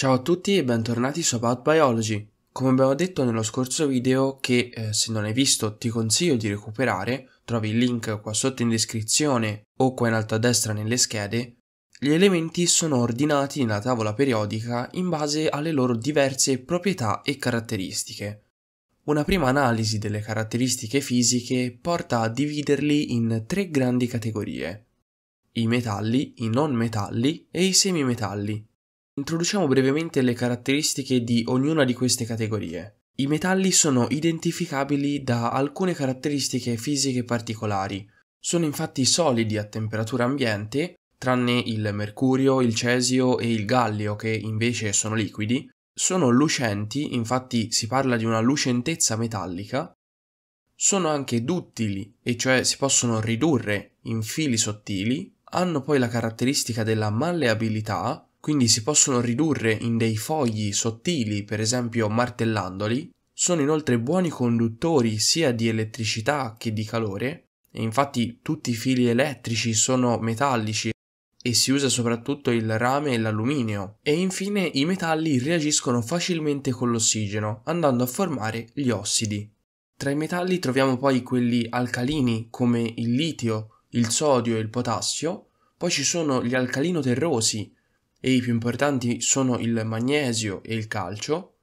Ciao a tutti e bentornati su About Biology. Come abbiamo detto nello scorso video che eh, se non hai visto ti consiglio di recuperare, trovi il link qua sotto in descrizione o qua in alto a destra nelle schede, gli elementi sono ordinati nella tavola periodica in base alle loro diverse proprietà e caratteristiche. Una prima analisi delle caratteristiche fisiche porta a dividerli in tre grandi categorie. I metalli, i non metalli e i semimetalli, Introduciamo brevemente le caratteristiche di ognuna di queste categorie. I metalli sono identificabili da alcune caratteristiche fisiche particolari. Sono infatti solidi a temperatura ambiente, tranne il mercurio, il cesio e il gallio che invece sono liquidi. Sono lucenti, infatti si parla di una lucentezza metallica. Sono anche duttili, e cioè si possono ridurre in fili sottili. Hanno poi la caratteristica della malleabilità, quindi si possono ridurre in dei fogli sottili, per esempio martellandoli, sono inoltre buoni conduttori sia di elettricità che di calore, e infatti tutti i fili elettrici sono metallici e si usa soprattutto il rame e l'alluminio. E infine i metalli reagiscono facilmente con l'ossigeno, andando a formare gli ossidi. Tra i metalli troviamo poi quelli alcalini come il litio, il sodio e il potassio, poi ci sono gli alcalino terrosi, e i più importanti sono il magnesio e il calcio,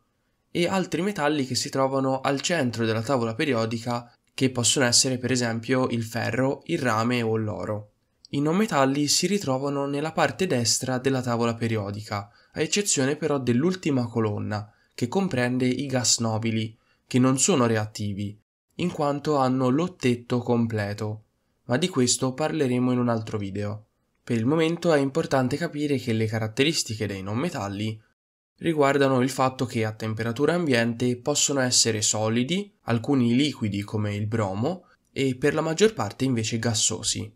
e altri metalli che si trovano al centro della tavola periodica che possono essere per esempio il ferro, il rame o l'oro. I non metalli si ritrovano nella parte destra della tavola periodica, a eccezione però dell'ultima colonna, che comprende i gas nobili, che non sono reattivi, in quanto hanno l'ottetto completo, ma di questo parleremo in un altro video. Per il momento è importante capire che le caratteristiche dei non metalli riguardano il fatto che a temperatura ambiente possono essere solidi, alcuni liquidi come il bromo e per la maggior parte invece gassosi.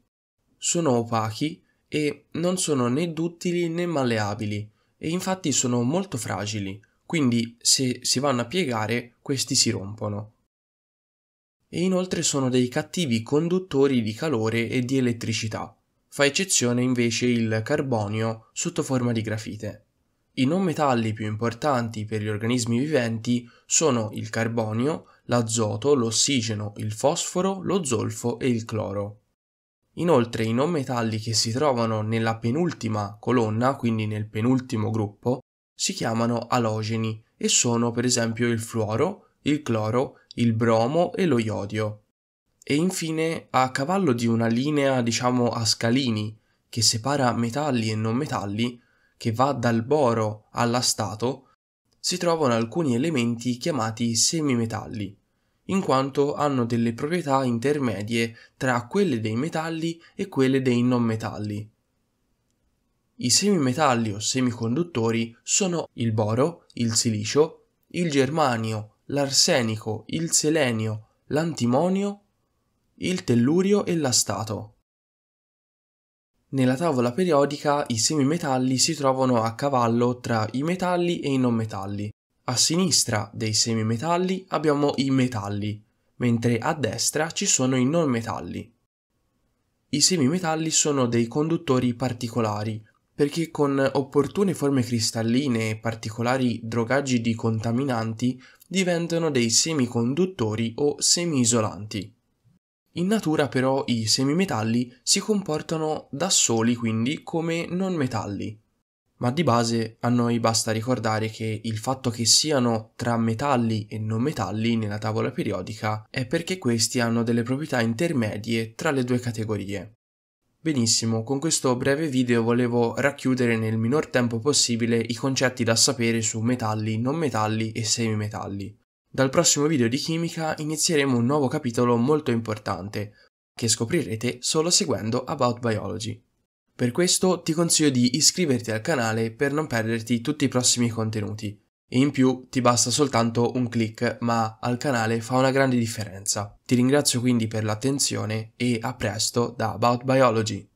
Sono opachi e non sono né duttili né malleabili e infatti sono molto fragili, quindi se si vanno a piegare questi si rompono. E inoltre sono dei cattivi conduttori di calore e di elettricità Fa eccezione invece il carbonio sotto forma di grafite. I non metalli più importanti per gli organismi viventi sono il carbonio, l'azoto, l'ossigeno, il fosforo, lo zolfo e il cloro. Inoltre i non metalli che si trovano nella penultima colonna, quindi nel penultimo gruppo, si chiamano alogeni e sono per esempio il fluoro, il cloro, il bromo e lo iodio e infine a cavallo di una linea, diciamo, a scalini che separa metalli e non metalli, che va dal boro all'astato, si trovano alcuni elementi chiamati semimetalli, in quanto hanno delle proprietà intermedie tra quelle dei metalli e quelle dei non metalli. I semimetalli o semiconduttori sono il boro, il silicio, il germanio, l'arsenico, il selenio, l'antimonio il tellurio e l'astato. Nella tavola periodica i semimetalli si trovano a cavallo tra i metalli e i non metalli. A sinistra dei semimetalli abbiamo i metalli, mentre a destra ci sono i non metalli. I semimetalli sono dei conduttori particolari, perché con opportune forme cristalline e particolari drogaggi di contaminanti diventano dei semiconduttori o semiisolanti. In natura però i semimetalli si comportano da soli quindi come non metalli, ma di base a noi basta ricordare che il fatto che siano tra metalli e non metalli nella tavola periodica è perché questi hanno delle proprietà intermedie tra le due categorie. Benissimo, con questo breve video volevo racchiudere nel minor tempo possibile i concetti da sapere su metalli, non metalli e semimetalli. Dal prossimo video di chimica inizieremo un nuovo capitolo molto importante, che scoprirete solo seguendo About Biology. Per questo ti consiglio di iscriverti al canale per non perderti tutti i prossimi contenuti. E in più ti basta soltanto un clic, ma al canale fa una grande differenza. Ti ringrazio quindi per l'attenzione e a presto da About Biology.